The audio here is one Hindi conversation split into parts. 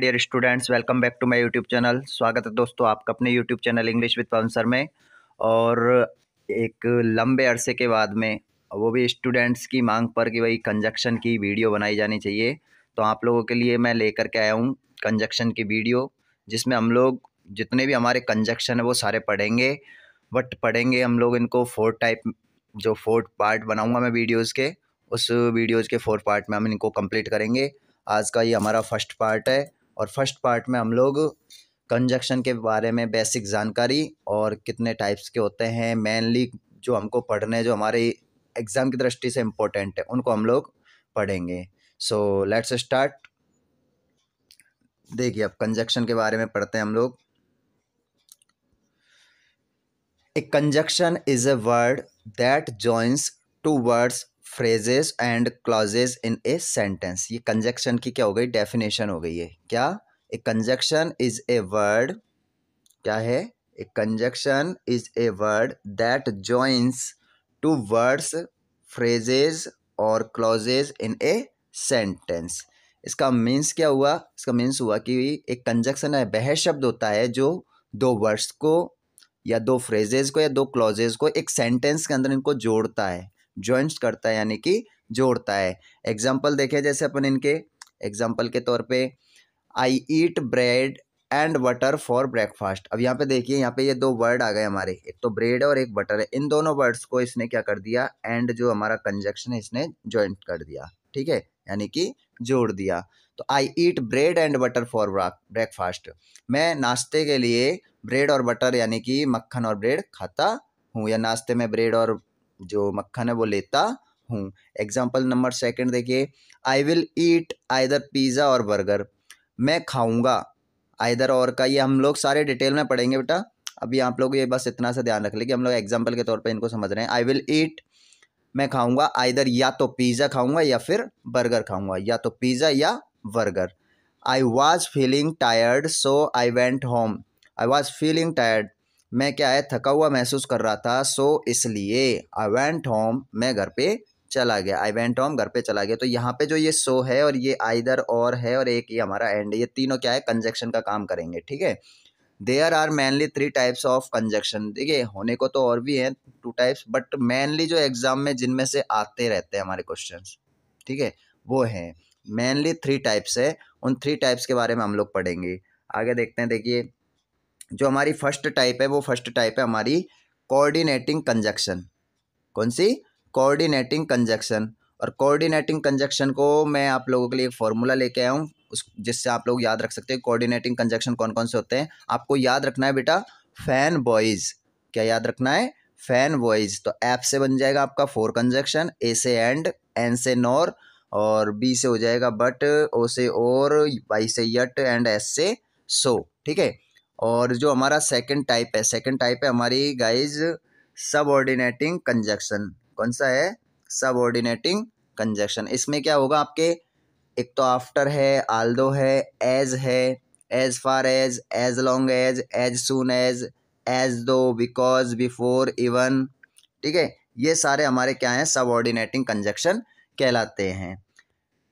Dear students welcome back to my YouTube channel स्वागत है दोस्तों आपका अपने YouTube channel English with Pawan में और एक लंबे अरसे के बाद में वो भी स्टूडेंट्स की मांग पर कि भाई कंजक्शन की वीडियो बनाई जानी चाहिए तो आप लोगों के लिए मैं लेकर के आया हूँ कंजक्शन की वीडियो जिसमें हम लोग जितने भी हमारे कंजक्शन है वो सारे पढ़ेंगे बट पढ़ेंगे हम लोग इनको फोर टाइप जो फोर पार्ट बनाऊँगा मैं वीडियोज़ के उस वीडियोज़ के फोर पार्ट में हम इनको कम्प्लीट करेंगे आज का ये हमारा फर्स्ट पार्ट है और फर्स्ट पार्ट में हम लोग कंजक्शन के बारे में बेसिक जानकारी और कितने टाइप्स के होते हैं मेनली जो हमको पढ़ने जो हमारे एग्ज़ाम की दृष्टि से इम्पोर्टेंट है उनको हम लोग पढ़ेंगे सो लेट्स स्टार्ट देखिए अब कंजक्शन के बारे में पढ़ते हैं हम लोग a conjunction is a word that joins two words phrases and clauses in a sentence ये कंजक्शन की क्या हो गई डेफिनेशन हो गई है क्या a conjunction is a word क्या है a conjunction is a word that joins two words phrases और क्लॉजेज इन ए सेंटेंस इसका मीन्स क्या हुआ इसका मीन्स हुआ कि एक कंजक्शन है वह शब्द होता है जो दो वर्ड्स को या दो फ्रेजेज को या दो क्लॉजेज को एक सेंटेंस के अंदर इनको जोड़ता है ज्वाइंस करता है यानी कि जोड़ता है एग्जाम्पल देखें जैसे अपन इनके एग्जाम्पल के तौर पे I eat bread and butter for breakfast अब यहाँ पे देखिए यहाँ पे ये दो वर्ड आ गए हमारे एक तो ब्रेड और एक बटर है इन दोनों वर्ड्स को इसने क्या कर दिया एंड जो हमारा कंजक्शन है इसने ज्वाइंट कर दिया ठीक है यानी कि जोड़ दिया तो I eat bread and butter for breakfast मैं नाश्ते के लिए ब्रेड और बटर यानी कि मक्खन और ब्रेड खाता हूँ या नाश्ते में ब्रेड और जो मक्खन है वो लेता हूँ एग्जाम्पल नंबर सेकेंड देखिए I will eat either pizza or burger मैं खाऊँगा आइदर और का ये हम लोग सारे डिटेल में पढ़ेंगे बेटा अभी आप लोग ये बस इतना सा ध्यान रख लें कि हम लोग एग्जाम्पल के तौर पर इनको समझ रहे हैं आई विल ईट मैं खाऊंगा आइदर या तो पिज़्ज़ा खाऊंगा या फिर बर्गर खाऊंगा या तो पिज़्ज़ा या burger I was feeling tired so I went home I was feeling tired मैं क्या है थका हुआ महसूस कर रहा था सो इसलिए आई वेंट होम मैं घर पे चला गया आई वेंट होम घर पे चला गया तो यहाँ पे जो ये सो है और ये आइदर और है और एक ये हमारा एंड ये तीनों क्या है कंजक्शन का काम करेंगे ठीक है there are mainly three types of conjunction देखिए होने को तो और भी हैं टू टाइप्स बट मैनली जो एग्ज़ाम में जिनमें से आते रहते हैं हमारे क्वेश्चन ठीक है वो हैं मैनली थ्री टाइप्स है उन थ्री टाइप्स के बारे में हम लोग पढ़ेंगे आगे देखते हैं देखिए जो हमारी फर्स्ट टाइप है वो फर्स्ट टाइप है हमारी कोऑर्डिनेटिंग कंजक्शन कौन सी कोऑर्डिनेटिंग कंजक्शन और कोऑर्डिनेटिंग कंजक्शन को मैं आप लोगों के लिए एक फॉर्मूला लेके आया हूँ उस जिससे आप लोग याद रख सकते हैं कोऑर्डिनेटिंग कंजक्शन कौन कौन से होते हैं आपको याद रखना है बेटा फैन बॉयज़ क्या याद रखना है फैन बॉयज़ तो ऐप से बन जाएगा आपका फोर कंजक्शन ए से एंड एन से नॉर और बी से हो जाएगा बट ओ से और वाई से यट एंड एस से सो ठीक है और जो हमारा सेकंड टाइप है सेकंड टाइप है हमारी गाइज सबऑर्डिनेटिंग कंजक्शन कौन सा है सबऑर्डिनेटिंग कंजक्शन इसमें क्या होगा आपके एक तो आफ्टर है आल्दो है एज है as far as as long as as soon as as though because before even ठीक है ये सारे हमारे क्या हैं सबऑर्डिनेटिंग कंजक्शन कहलाते हैं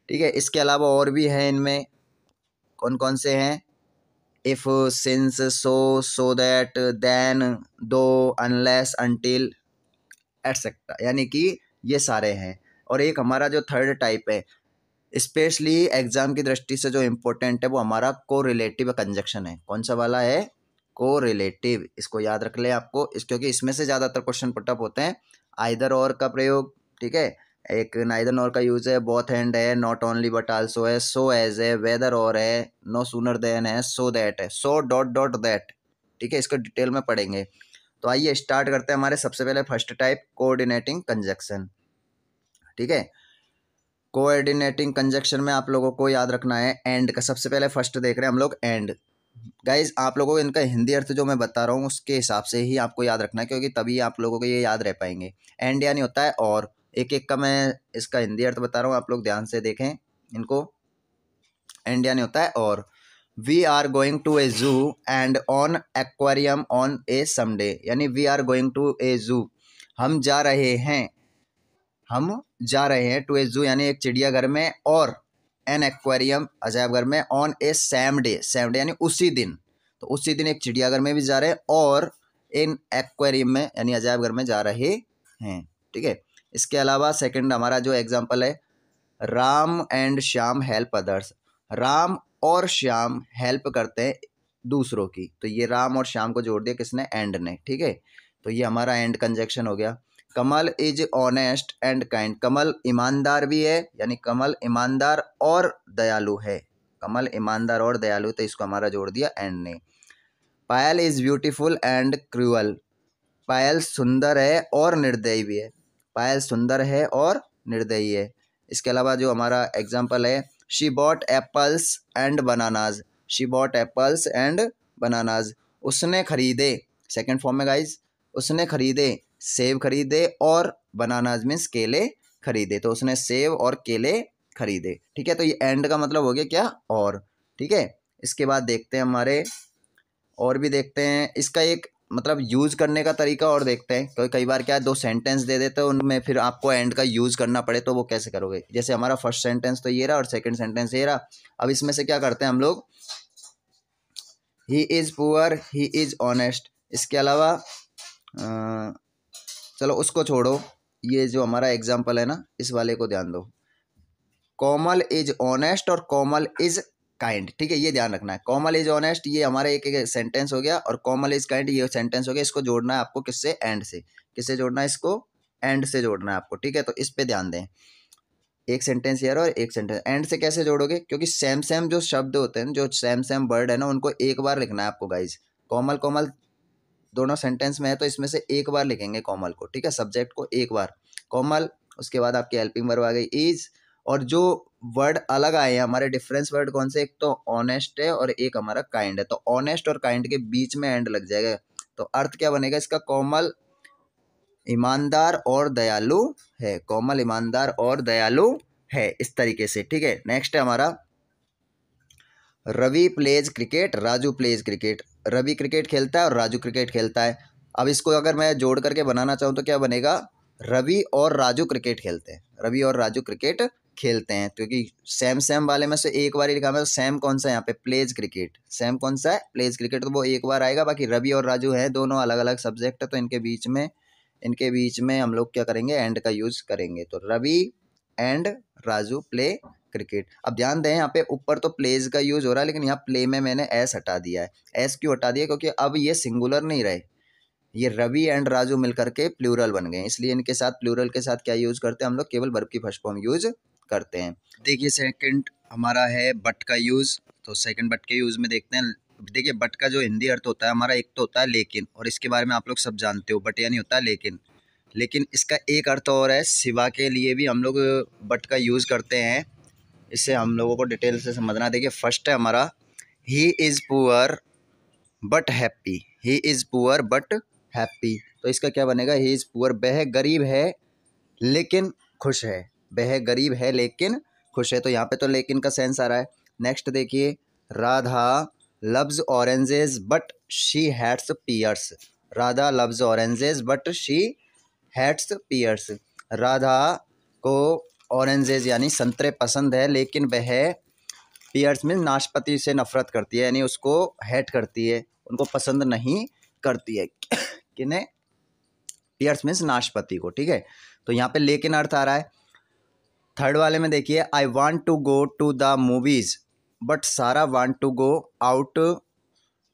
ठीक है इसके अलावा और भी हैं इनमें कौन कौन से हैं if uh, since uh, so so that uh, then though unless until etcetera यानी कि ये सारे हैं और एक हमारा जो थर्ड टाइप है स्पेशली एग्ज़ाम की दृष्टि से जो इम्पोर्टेंट है वो हमारा को रिलेटिव कंजक्शन है कौन सा वाला है को रिलेटिव इसको याद रख लें आपको इस क्योंकि इसमें से ज़्यादातर क्वेश्चन पुटअप होते हैं आइदर और का प्रयोग ठीक है एक नाइदर नॉर का यूज़ है बोथ एंड है नॉट ओनली बट आल्सो है सो एज है वेदर और है नो सुनर देन है सो दैट है सो डॉट डॉट दैट ठीक है इसको डिटेल में पढ़ेंगे तो आइए स्टार्ट करते हैं हमारे सबसे पहले फर्स्ट टाइप कोऑर्डिनेटिंग कंजक्शन ठीक है कोऑर्डिनेटिंग कंजक्शन में आप लोगों को याद रखना है एंड का सबसे पहले फर्स्ट देख रहे हैं हम लोग एंड गाइज आप लोगों को इनका हिंदी अर्थ जो मैं बता रहा हूँ उसके हिसाब से ही आपको याद रखना है क्योंकि तभी आप लोगों को ये याद रह पाएंगे एंड यानी होता है और एक एक का मैं इसका हिंदी अर्थ बता रहा हूँ आप लोग ध्यान से देखें इनको इंडिया ने होता है और we are going to a zoo and on aquarium on a same day यानी we are going to a zoo हम जा रहे हैं हम जा रहे हैं टू ए जू यानी एक चिड़ियाघर में और एन एक्वेरियम अजायबघर में on a same day same day यानी उसी दिन तो उसी दिन एक चिड़ियाघर में भी जा रहे हैं और इन एक्वेरियम में यानी अजायबघर में जा रहे हैं ठीक है इसके अलावा सेकंड हमारा जो एग्जांपल है Ram and Shyam help others Ram और श्याम हेल्प करते हैं दूसरों की तो ये राम और श्याम को जोड़ दिया किसने एंड ने ठीक है तो ये हमारा एंड कंजेक्शन हो गया Kamal is honest and kind Kamal ईमानदार भी है यानी कमल ईमानदार और दयालु है कमल ईमानदार और दयालु तो इसको हमारा जोड़ दिया एंड ने Payal is beautiful and cruel Payal सुंदर है और निर्दयी भी है पायल सुंदर है और निर्दयी है इसके अलावा जो हमारा एग्जाम्पल है she bought apples and bananas she bought apples and bananas उसने खरीदे सेकेंड फॉर्म में गाइज उसने खरीदे सेब खरीदे और बनानाज मीन्स केले खरीदे तो उसने सेब और केले खरीदे ठीक है तो ये एंड का मतलब हो गया क्या और ठीक है इसके बाद देखते हैं हमारे और भी देखते हैं इसका एक मतलब यूज़ करने का तरीका और देखते हैं क्योंकि कई बार क्या है दो सेंटेंस दे देते हैं उनमें फिर आपको एंड का यूज़ करना पड़े तो वो कैसे करोगे जैसे हमारा फर्स्ट सेंटेंस तो ये रहा और सेकंड सेंटेंस ये रहा अब इसमें से क्या करते हैं हम लोग he is poor he is honest इसके अलावा आ, चलो उसको छोड़ो ये जो हमारा एग्जाम्पल है ना इस वाले को ध्यान दो कोमल इज ऑनेस्ट और कोमल इज काइंड ठीक है ये ध्यान रखना है कॉमल इज ऑनेस्ट ये हमारा एक एक सेंटेंस हो गया और कॉमल इज काइंड ये सेंटेंस हो गया इसको जोड़ना है आपको किससे एंड से किससे जोड़ना है इसको एंड से जोड़ना है आपको ठीक है तो इस पर ध्यान दें एक सेंटेंस यार और एक सेंटेंस एंड से कैसे जोड़ोगे क्योंकि सेम सेम जो शब्द होते हैं जो सेम सेम वर्ड है ना उनको एक बार लिखना है आपको गाइज कॉमल कॉमल दोनों सेंटेंस में है तो इसमें से एक बार लिखेंगे कॉमल को ठीक है सब्जेक्ट को एक बार कॉमल उसके बाद आपकी हेल्पिंग वर्ब आ गई इज़ और जो वर्ड अलग आए हैं हमारे डिफरेंस वर्ड कौन से एक तो ऑनेस्ट है और एक हमारा काइंड है तो ऑनेस्ट और काइंड के बीच में एंड लग जाएगा तो अर्थ क्या बनेगा इसका कोमल ईमानदार और दयालु है कोमल ईमानदार और दयालु है इस तरीके से ठीक है नेक्स्ट है हमारा Ravi plays cricket Raju plays cricket Ravi cricket खेलता है और राजू क्रिकेट खेलता है अब इसको अगर मैं जोड़ करके बनाना चाहूँ तो क्या बनेगा रवि और राजू क्रिकेट खेलते हैं रवि और राजू क्रिकेट खेलते हैं क्योंकि सैम सैम वाले में से एक बार ही लिखा मैं तो सैम कौन सा है यहाँ पे प्लेज क्रिकेट सैम कौन सा है प्लेज क्रिकेट तो वो एक बार आएगा बाकी रवि और राजू है दोनों अलग अलग सब्जेक्ट है तो इनके बीच में इनके बीच में हम लोग क्या करेंगे एंड का यूज़ करेंगे तो Ravi and Raju play cricket अब ध्यान दें यहाँ पे ऊपर तो प्लेज का यूज़ हो रहा है लेकिन यहाँ प्ले में मैंने एस हटा दिया है एस क्यों हटा दिया क्योंकि अब ये सिंगुलर नहीं रहे ये रवि एंड राजू मिलकर के प्लूरल बन गए इसलिए इनके साथ प्लूरल के साथ क्या यूज़ करते हैं हम लोग केवल बर्फ की फर्स्ट फॉर्म यूज़ करते हैं देखिए सेकंड हमारा है बट का यूज़ तो सेकंड बट के यूज़ में देखते हैं देखिए बट का जो हिंदी अर्थ होता है हमारा एक तो होता है लेकिन और इसके बारे में आप लोग सब जानते हो बट यानी होता है लेकिन लेकिन इसका एक अर्थ और है सिवा के लिए भी हम लोग बट का यूज़ करते हैं इससे हम लोगों को डिटेल से समझना देखिए फर्स्ट है हमारा he is poor but happy he is poor but happy तो इसका क्या बनेगा ही इज़ पुअर वह गरीब है लेकिन खुश है वह गरीब है लेकिन खुश है तो यहाँ पे तो लेकिन का सेंस आ रहा है नेक्स्ट देखिए Radha loves oranges but she hates pears Radha loves oranges but she hates pears Radha को ऑरेंजेज यानी संतरे पसंद है लेकिन वह पियर्स में नाशपति से नफरत करती है यानी उसको हैट करती है उनको पसंद नहीं करती है किन्हें पियर्स मीन्स नाशपति को ठीक है तो यहाँ पे लेकिन अर्थ आ रहा है थर्ड वाले में देखिए I want to go to the movies but Sara want to go out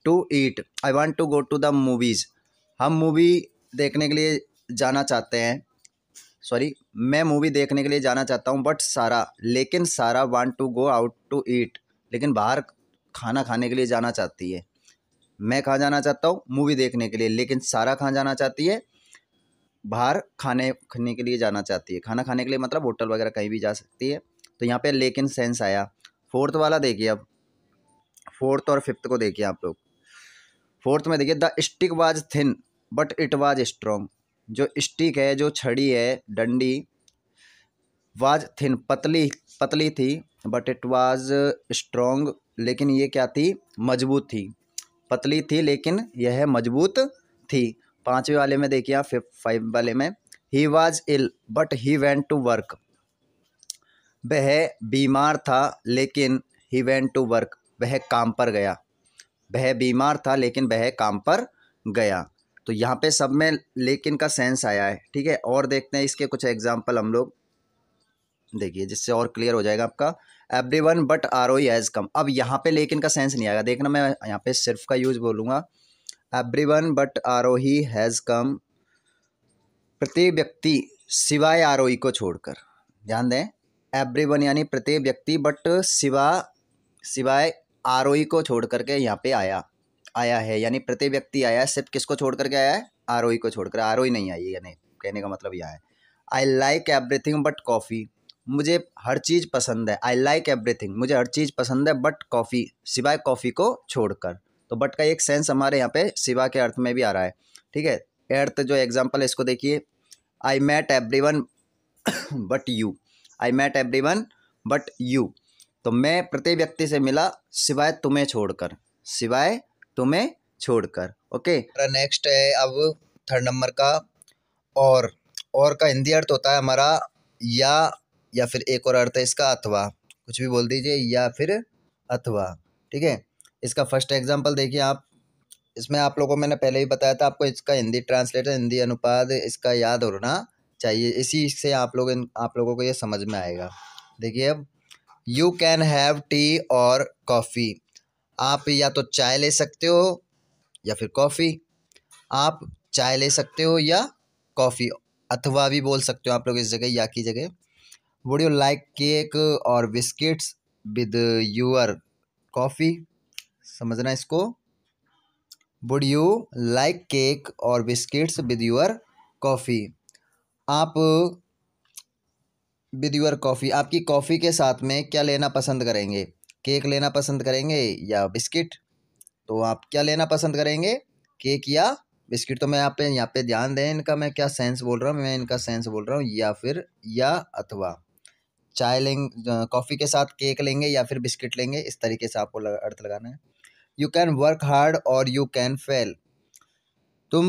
to eat I want to go to the movies हम मूवी देखने के लिए जाना चाहते हैं सॉरी मैं मूवी देखने के लिए जाना चाहता हूँ बट सारा लेकिन Sara want to go out to eat लेकिन बाहर खाना खाने के लिए जाना चाहती है मैं कहाँ जाना चाहता हूँ मूवी देखने के लिए लेकिन सारा कहाँ जाना चाहती है बाहर खाने खाने के लिए जाना चाहती है खाना खाने के लिए मतलब होटल वगैरह कहीं भी जा सकती है तो यहाँ पे लेकिन सेंस आया फोर्थ वाला देखिए अब फोर्थ और फिफ्थ को देखिए आप लोग फोर्थ में देखिए the stick was thin but it was strong जो स्टिक है जो छड़ी है डंडी वाज थिन पतली पतली थी बट इट वाज स्ट्रॉन्ग लेकिन ये क्या थी मजबूत थी पतली थी लेकिन यह मजबूत थी पाँचवें वाले में देखिए आप फाइव वाले में he was ill but he went to work वह बीमार था लेकिन ही वेंट टू वर्क वह काम पर गया वह बीमार था लेकिन वह काम पर गया तो यहाँ पे सब में लेकिन का सेंस आया है ठीक है और देखते हैं इसके कुछ एग्जाम्पल हम लोग देखिए जिससे और क्लियर हो जाएगा आपका everyone but Arohi has come अब यहाँ पे लेकिन का सेंस नहीं आएगा देखना मैं यहाँ पे सिर्फ का यूज बोलूँगा everyone but Arohi has come प्रत्येक व्यक्ति सिवाय आरोही को छोड़कर ध्यान दें एवरीवन यानी प्रत्येक व्यक्ति बट सिवा सिवाय आरोही को छोड़ के यहाँ पे आया आया है यानी प्रत्येक व्यक्ति आया है सिर्फ किसको छोड़ करके आया है आरोही को छोड़कर आरोही नहीं आई है यानी कहने का मतलब यह है I like everything but coffee मुझे हर चीज़ पसंद है आई लाइक एवरीथिंग मुझे हर चीज़ पसंद है बट कॉफ़ी सिवाय कॉफ़ी को छोड़कर तो बट का एक सेंस हमारे यहाँ पे सिवा के अर्थ में भी आ रहा है ठीक है अर्थ जो एग्जाम्पल है इसको देखिए I met everyone but you I met everyone but you तो मैं प्रत्येक व्यक्ति से मिला सिवाय तुम्हें छोड़कर सिवाय तुम्हें छोड़कर ओके नेक्स्ट है अब थर्ड नंबर का और और का हिंदी अर्थ होता है हमारा या या फिर एक और अर्थ है इसका अथवा कुछ भी बोल दीजिए या फिर अथवा ठीक है इसका फर्स्ट एग्जांपल देखिए आप इसमें आप लोगों को मैंने पहले ही बताया था आपको इसका हिंदी ट्रांसलेटर हिंदी अनुपात इसका याद होना चाहिए इसी से आप लोग आप लोगों को ये समझ में आएगा देखिए अब you can have tea or coffee आप या तो चाय ले सकते हो या फिर कॉफ़ी आप चाय ले सकते हो या कॉफ़ी अथवा भी बोल सकते हो आप लोग इस जगह या की जगह would you like cake or biscuits with your coffee समझना इसको would you like cake or biscuits with your coffee आप विद योर कॉफ़ी आपकी कॉफ़ी के साथ में क्या लेना पसंद करेंगे केक लेना पसंद करेंगे या बिस्किट तो आप क्या लेना पसंद करेंगे केक या बिस्किट तो मैं यहाँ पे यहाँ पे ध्यान दें इनका मैं क्या सेंस बोल रहा हूँ मैं इनका सेंस बोल रहा हूँ या फिर या अथवा चाय लेंगे कॉफ़ी के साथ केक लेंगे या फिर बिस्किट लेंगे इस तरीके से आपको अर्थ लगाना है you can work hard or you can fail तुम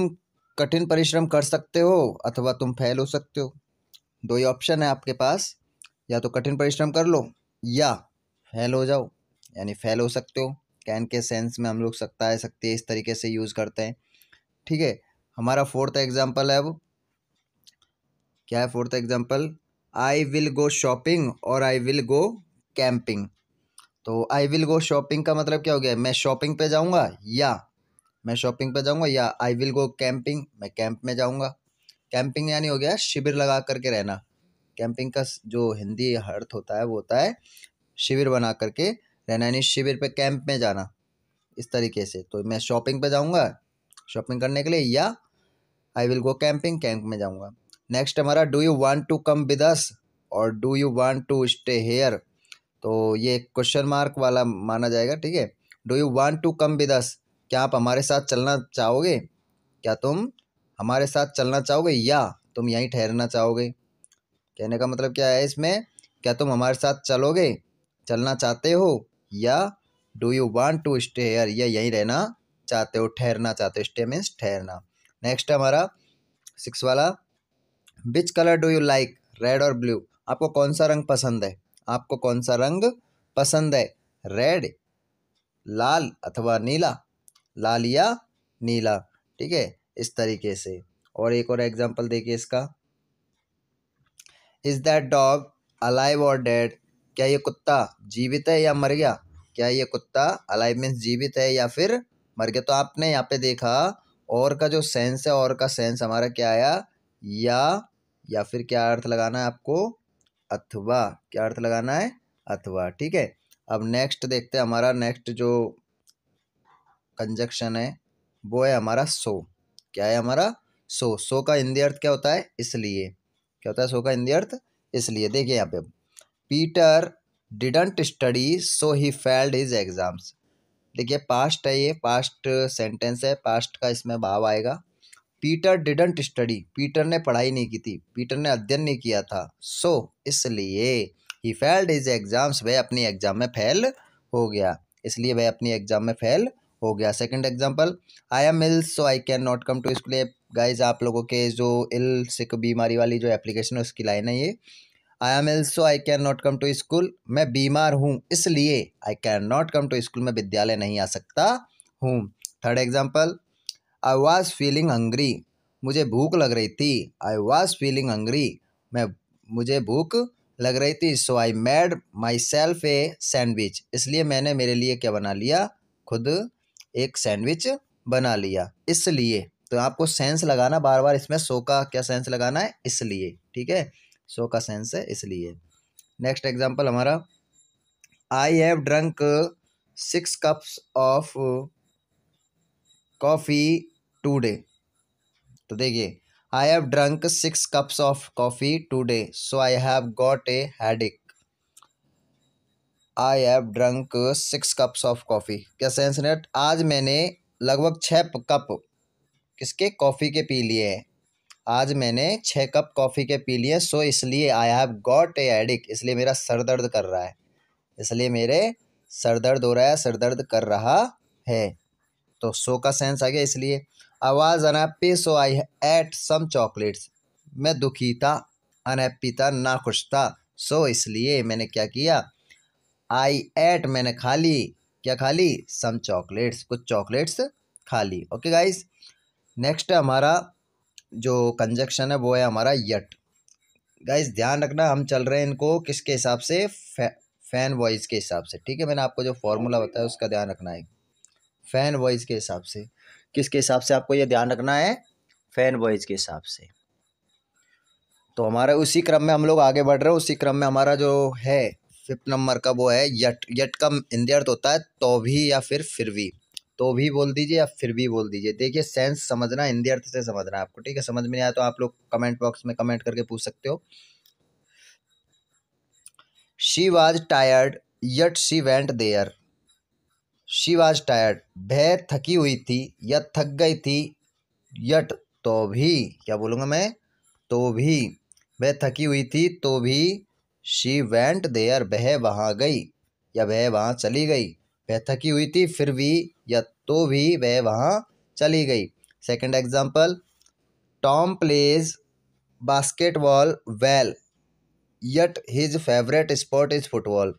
कठिन परिश्रम कर सकते हो अथवा तुम फेल हो सकते हो दो ही ऑप्शन है आपके पास या तो कठिन परिश्रम कर लो या फेल हो जाओ यानी फेल हो सकते हो कैन के सेंस में हम लोग सकता है सकती है इस तरीके से यूज़ करते हैं ठीक है हमारा फोर्थ एग्जाम्पल है अब क्या है fourth example I will go shopping or I will go camping तो आई विल गो शॉपिंग का मतलब क्या हो गया मैं शॉपिंग पे जाऊँगा या मैं शॉपिंग पे जाऊँगा या आई विल गो कैंपिंग मैं कैंप में जाऊँगा कैंपिंग यानी हो गया शिविर लगा करके रहना कैंपिंग का जो हिंदी अर्थ होता है वो होता है शिविर बना करके रहना यानी शिविर पे कैंप में जाना इस तरीके से तो मैं शॉपिंग पे जाऊँगा शॉपिंग करने के लिए या I will go camping camp में जाऊँगा नेक्स्ट हमारा do you want to come with us or do you want to stay here तो ये क्वेश्चन मार्क वाला माना जाएगा ठीक है do you want to come with us क्या आप हमारे साथ चलना चाहोगे क्या तुम हमारे साथ चलना चाहोगे या तुम यहीं ठहरना चाहोगे कहने का मतलब क्या है इसमें क्या तुम हमारे साथ चलोगे चलना चाहते हो या do you want to stay here या यहीं रहना चाहते हो ठहरना चाहते हो स्टे मीन्स ठहरना नेक्स्ट हमारा सिक्स वाला which colour do you like red or blue आपको कौन सा रंग पसंद है आपको कौन सा रंग पसंद है रेड लाल अथवा नीला लाल या नीला ठीक है इस तरीके से और एक और एग्जांपल देखिए इसका is that dog alive or dead क्या ये कुत्ता जीवित है या मर गया क्या ये कुत्ता अलाइव मीन्स जीवित है या फिर मर गया तो आपने यहाँ पे देखा और का जो सेंस है और का सेंस हमारा क्या आया या या फिर क्या अर्थ लगाना है आपको अथवा क्या अर्थ लगाना है अथवा ठीक है अब नेक्स्ट देखते हैं हमारा नेक्स्ट जो कंजक्शन है वो है हमारा सो क्या है हमारा सो सो का हिंदी अर्थ क्या होता है इसलिए क्या होता है सो का हिंदी अर्थ इसलिए देखिए यहाँ पे Peter didn't study so he failed his exams देखिए पास्ट है ये पास्ट सेंटेंस है पास्ट का इसमें भाव आएगा पीटर डिडंट स्टडी पीटर ने पढ़ाई नहीं की थी पीटर ने अध्ययन नहीं किया था सो so, इसलिए ही फेल्ड इज एग्ज़ाम्स वह अपनी एग्ज़ाम में फेल हो गया इसलिए वह अपनी एग्ज़ाम में फेल हो गया second example I am ill so I can not come to school guys आप लोगों के जो इल सिक बीमारी वाली जो एप्लीकेशन है उसकी लाइन है ये I am ill so I can not come to school मैं बीमार हूँ इसलिए I can not come to school मैं विद्यालय नहीं आ सकता हूँ third example I was feeling hungry मुझे भूख लग रही थी आई वॉज फीलिंग हंग्री मैं मुझे भूख लग रही थी so I made myself a sandwich इसलिए मैंने मेरे लिए क्या बना लिया खुद एक सैंडविच बना लिया इसलिए तो आपको सेंस लगाना बार बार इसमें सो का क्या सेंस लगाना है इसलिए ठीक है सो का सेंस है इसलिए नेक्स्ट एग्जाम्पल हमारा I have drunk six cups of coffee today तो देखिए I have drunk six cups of coffee today so I have got a headache I have drunk six cups of coffee क्या सेंस नेट आज मैंने लगभग छः कप किसके कॉफ़ी के पी लिए हैं आज मैंने छः कप कॉफ़ी के पी लिए सो इसलिए I have got a headache इसलिए मेरा सर दर्द कर रहा है इसलिए मेरे सर दर्द हो रहा है सर दर्द कर रहा है तो सो का सेंस आ गया इसलिए आवाज़ अनैप्पी सो आई एट सम चॉकलेट्स मैं दुखी था अनहैप्पी था ना खुश था सो so, इसलिए मैंने क्या किया आई एट मैंने खा ली क्या खा ली सम चॉकलेट्स कुछ चॉकलेट्स खा ली ओके गाइस नेक्स्ट हमारा जो कंजक्शन है वो है हमारा यट गाइस ध्यान रखना हम चल रहे हैं इनको किसके हिसाब से फै, फैन वॉइस के हिसाब से ठीक है मैंने आपको जो फॉर्मूला बताया उसका ध्यान रखना है फैन वॉइस के हिसाब से किसके हिसाब से आपको ये ध्यान रखना है फैन बॉयज़ के हिसाब से तो हमारा उसी क्रम में हम लोग आगे बढ़ रहे हैं उसी क्रम में हमारा जो है फिफ्थ नंबर का वो है यट यट का हिंदी अर्थ होता है तो भी या फिर फिर भी तो भी बोल दीजिए या फिर भी बोल दीजिए देखिए सेंस समझना हिंदी अर्थ से समझना आपको ठीक है समझ में नहीं आया तो आप लोग कमेंट बॉक्स में कमेंट करके पूछ सकते हो she was tired yet she went there she was tired भय थकी हुई थी या थक गई थी यट तो भी क्या बोलूँगा मैं तो भी वह थकी हुई थी तो भी शी वेंट देयर वह वहाँ गई या वह वहाँ चली गई वह थकी हुई थी फिर भी या तो भी वह वहाँ चली गई second example Tom plays basketball well yet his favourite sport is football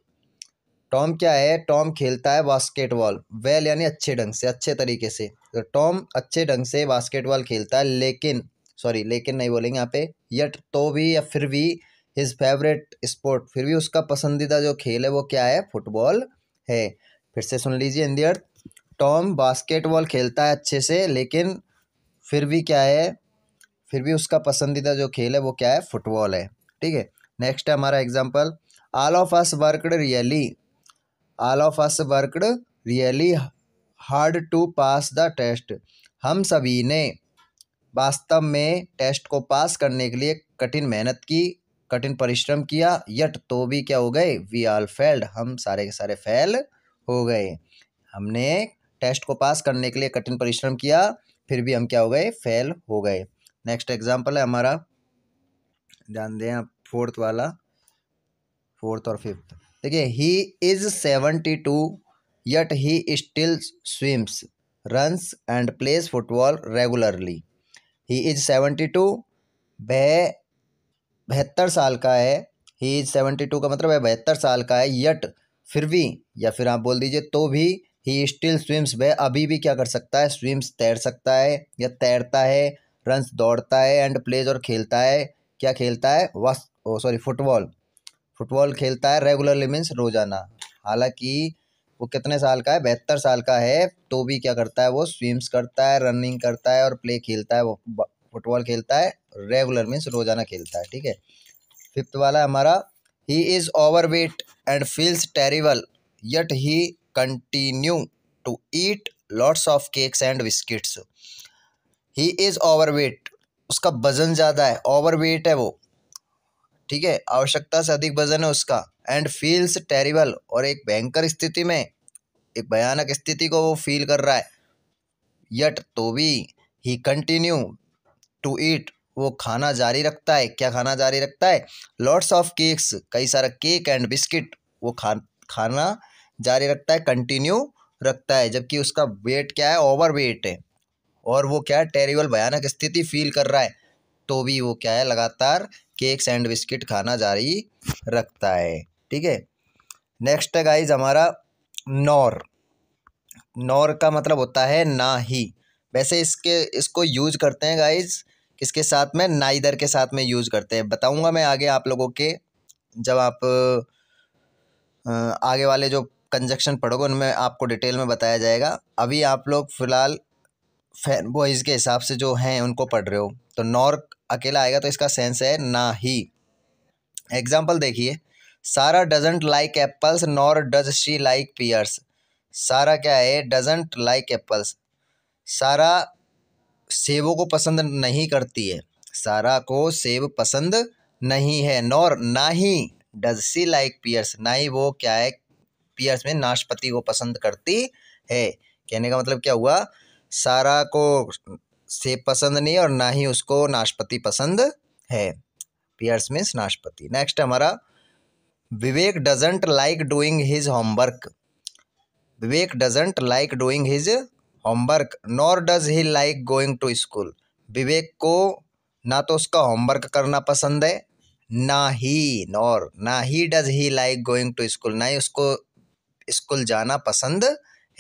Tom क्या है टॉम खेलता है बास्केटबॉल वेल यानी अच्छे ढंग से अच्छे तरीके से तो टॉम अच्छे ढंग से बास्केटबॉल खेलता है लेकिन सॉरी लेकिन नहीं बोलेंगे यहाँ पे यट तो भी या फिर भी हिज फेवरेट स्पोर्ट फिर भी उसका पसंदीदा जो खेल है वो क्या है फुटबॉल है फिर से सुन लीजिए इन अर्थ टॉम बास्केटबॉल खेलता है अच्छे से लेकिन फिर भी क्या है फिर भी उसका पसंदीदा जो खेल है वो क्या है फुटबॉल है ठीक है नेक्स्ट है हमारा example all of us worked really all of us worked really hard to pass the test हम सभी ने वास्तव में टेस्ट को पास करने के लिए कठिन मेहनत की कठिन परिश्रम किया यट तो भी क्या हो गए वी ऑल फेल्ड हम सारे के सारे फेल हो गए हमने टेस्ट को पास करने के लिए कठिन परिश्रम किया फिर भी हम क्या हो गए फेल हो गए नेक्स्ट एग्जाम्पल है हमारा ध्यान दें आप फोर्थ वाला फोर्थ और फिफ्थ देखिए he is seventy two yet he still swims runs and plays football regularly he is seventy two वह बहत्तर साल का है ही इज सेवेंटी टू का मतलब है बहत्तर साल का है यट फिर भी या फिर आप बोल दीजिए तो भी ही स्टिल स्विम्स वह अभी भी क्या कर सकता है स्विम्स तैर सकता है या तैरता है रन्स दौड़ता है एंड प्लेज और खेलता है क्या खेलता है वस ओ सॉरी फुटबॉल फुटबॉल खेलता है रेगुलरली मीन्स रोज़ाना हालांकि वो कितने साल का है बहत्तर साल का है तो भी क्या करता है वो स्विम्स करता है रनिंग करता है और प्ले खेलता है वो फुटबॉल खेलता है रेगुलर मीन्स रोज़ाना खेलता है ठीक है फिफ्थ वाला है हमारा he is overweight and feels terrible yet he continue to eat lots of cakes and biscuits he is overweight उसका वज़न ज़्यादा है ओवर वेट है वो ठीक है आवश्यकता से अधिक वजन है उसका एंड फील्स टेरिबल और एक भयंकर स्थिति में एक भयानक स्थिति को वो फील कर रहा है यट तो भी ही कंटिन्यू टू ईट वो खाना जारी रखता है क्या खाना जारी रखता है लॉट्स ऑफ केक्स कई सारा केक एंड बिस्किट वो खा खाना जारी रखता है कंटिन्यू रखता है जबकि उसका वेट क्या है ओवर वेट है और वो क्या है टेरिबल भयानक स्थिति फील कर रहा है तो भी वो क्या है लगातार केक सैंड बिस्किट खाना जारी रखता है ठीक है नेक्स्ट है गाइज हमारा नौर नौर का मतलब होता है ना ही वैसे इसके इसको यूज करते हैं गाइज किसके साथ में नाइदर के साथ में यूज करते हैं बताऊंगा मैं आगे आप लोगों के जब आप आगे वाले जो कंजक्शन पढ़ोगे उनमें आपको डिटेल में बताया जाएगा अभी आप लोग फ़िलहाल फैन बॉयज़ के हिसाब से जो हैं उनको पढ़ रहे हो तो नॉर अकेला आएगा तो इसका सेंस है ना ही एग्जाम्पल देखिए Sarah doesn't like apples nor does she like pears Sarah क्या है डजेंट लाइक एप्पल्स सारा सेबों को पसंद नहीं करती है सारा को सेब पसंद नहीं है नॉर ना ही डज सी लाइक पियर्स ना ही वो क्या है पियर्स में नाशपति को पसंद करती है कहने का मतलब क्या हुआ सारा को सेब पसंद नहीं और ना ही उसको नाशपति पसंद है पियर्स मीन्स नाशपति नेक्स्ट हमारा Vivek doesn't like doing his homework Vivek doesn't like doing his homework nor does he like going to school Vivek को ना तो उसका होमवर्क करना पसंद है ना ही नॉर ना ही does he like going to school ना ही उसको स्कूल जाना पसंद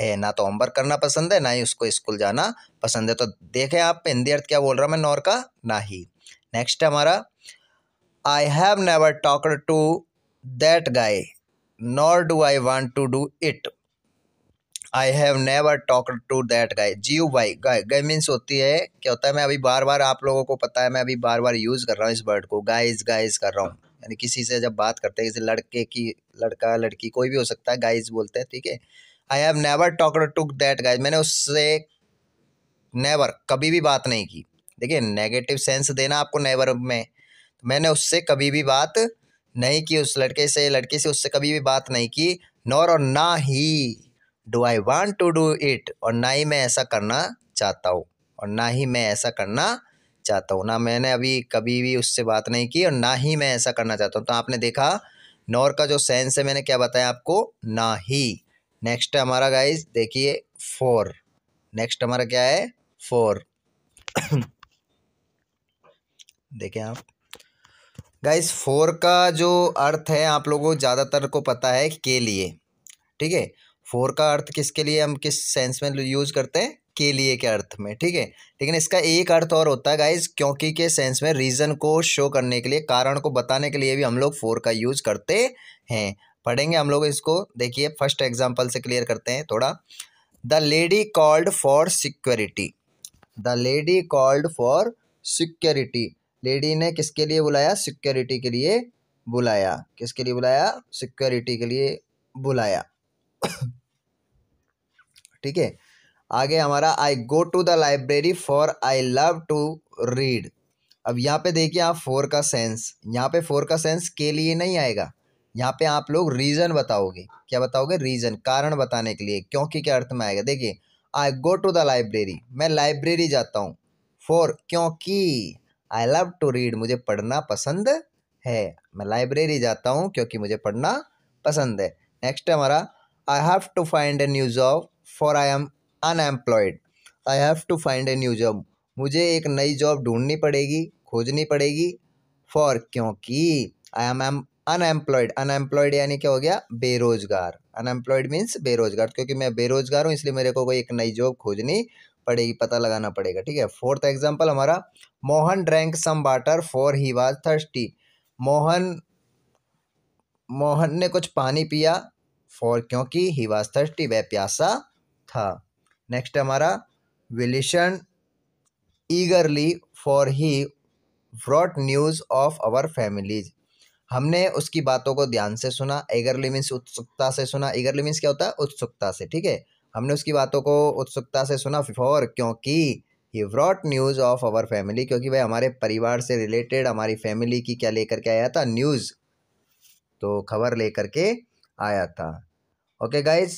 है ना तो होमवर्क करना पसंद है ना ही उसको स्कूल जाना पसंद है तो देखें आप हिंदी अर्थ क्या बोल रहा मैं नौर का ना ही नेक्स्ट हमारा I have never talked to that guy nor do I want to do it I have never talked to that guy G U Y guy guy means होती है क्या होता है मैं अभी बार बार आप लोगों को पता है मैं अभी बार बार यूज़ कर रहा हूँ इस वर्ड को गाइज गाइज कर रहा हूँ यानी किसी से जब बात करते हैं किसी लड़के की लड़का लड़की कोई भी हो सकता है गाइज बोलते हैं ठीक है थीके? I have never talked to that guys मैंने उससे नेवर कभी भी बात नहीं की देखिए नेगेटिव सेंस देना आपको नेवर में तो मैंने उससे कभी भी बात नहीं की उस लड़के से लड़के से उससे कभी भी बात नहीं की नॉर और ना ही do I want to do it और ना ही मैं ऐसा करना चाहता हूँ और ना ही मैं ऐसा करना चाहता हूँ ना मैंने अभी कभी भी उससे बात नहीं की और ना ही मैं ऐसा करना चाहता हूँ तो आपने देखा नॉर का जो सेंस है मैंने क्या बताया आपको ना ही नेक्स्ट हमारा गाइज देखिए फोर नेक्स्ट हमारा क्या है फोर देखें आप गाइज फोर का जो अर्थ है आप लोगों को ज़्यादातर को पता है के लिए ठीक है फोर का अर्थ किसके लिए हम किस सेंस में यूज़ करते हैं के लिए के अर्थ में ठीक है लेकिन इसका एक अर्थ और होता है गाइज क्योंकि के सेंस में रीज़न को शो करने के लिए कारण को बताने के लिए भी हम लोग फोर का यूज़ करते हैं पढ़ेंगे हम लोग इसको देखिए फर्स्ट एग्जाम्पल से क्लियर करते हैं थोड़ा the lady called for security the lady called for security lady ने किसके लिए बुलाया सिक्योरिटी के लिए बुलाया किसके लिए बुलाया सिक्योरिटी के लिए बुलाया ठीक है आगे हमारा I go to the library for I love to read अब यहाँ पे देखिए आप फोर का सेंस यहाँ पे फोर का सेंस के लिए नहीं आएगा यहाँ पे आप लोग रीज़न बताओगे क्या बताओगे रीज़न कारण बताने के लिए क्योंकि क्या अर्थ में आएगा देखिए I go to the library मैं लाइब्रेरी जाता हूँ फॉर क्योंकि आई लव टू रीड मुझे पढ़ना पसंद है मैं लाइब्रेरी जाता हूँ क्योंकि मुझे पढ़ना पसंद है नेक्स्ट है हमारा I have to find a new job for I am unemployed I have to find a new job मुझे एक नई जॉब ढूंढनी पड़ेगी खोजनी पड़ेगी फॉर क्योंकि I am am unemployed unemployed यानी क्या हो गया बेरोजगार अनएम्प्लॉयड मीन्स बेरोजगार क्योंकि मैं बेरोजगार हूँ इसलिए मेरे को कोई एक नई जॉब खोजनी पड़ेगी पता लगाना पड़ेगा ठीक है फोर्थ एग्जाम्पल हमारा Mohan drank some water for he was thirsty Mohan Mohan ने कुछ पानी पिया फॉर क्योंकि ही वाज थर्स्टी वह प्यासा था नेक्स्ट हमारा we listened eagerly for he brought news of our families हमने उसकी बातों को ध्यान से सुना एगरली मीन्स उत्सुकता से सुना एगरली मीन्स क्या होता है उत्सुकता से ठीक है हमने उसकी बातों को उत्सुकता से सुना फॉर क्योंकि he wrote news of our family क्योंकि भाई हमारे परिवार से रिलेटेड हमारी फैमिली की क्या लेकर के आया था न्यूज़ तो खबर लेकर के आया था ओके गाइज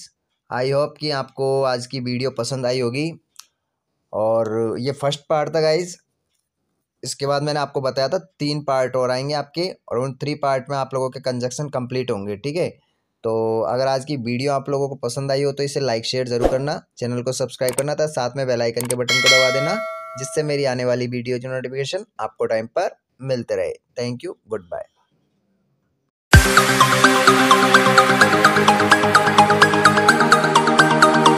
आई होप कि आपको आज की वीडियो पसंद आई होगी और ये फर्स्ट पार्ट था गाइज़ इसके बाद मैंने आपको बताया था तीन पार्ट और आएंगे आपके और उन थ्री पार्ट में आप लोगों के कंजक्शन कंप्लीट होंगे ठीक है तो अगर आज की वीडियो आप लोगों को पसंद आई हो तो इसे लाइक शेयर जरूर करना चैनल को सब्सक्राइब करना था साथ में बेलाइकन के बटन को दबा देना जिससे मेरी आने वाली वीडियो की नोटिफिकेशन आपको टाइम पर मिलते रहे थैंक यू गुड बाय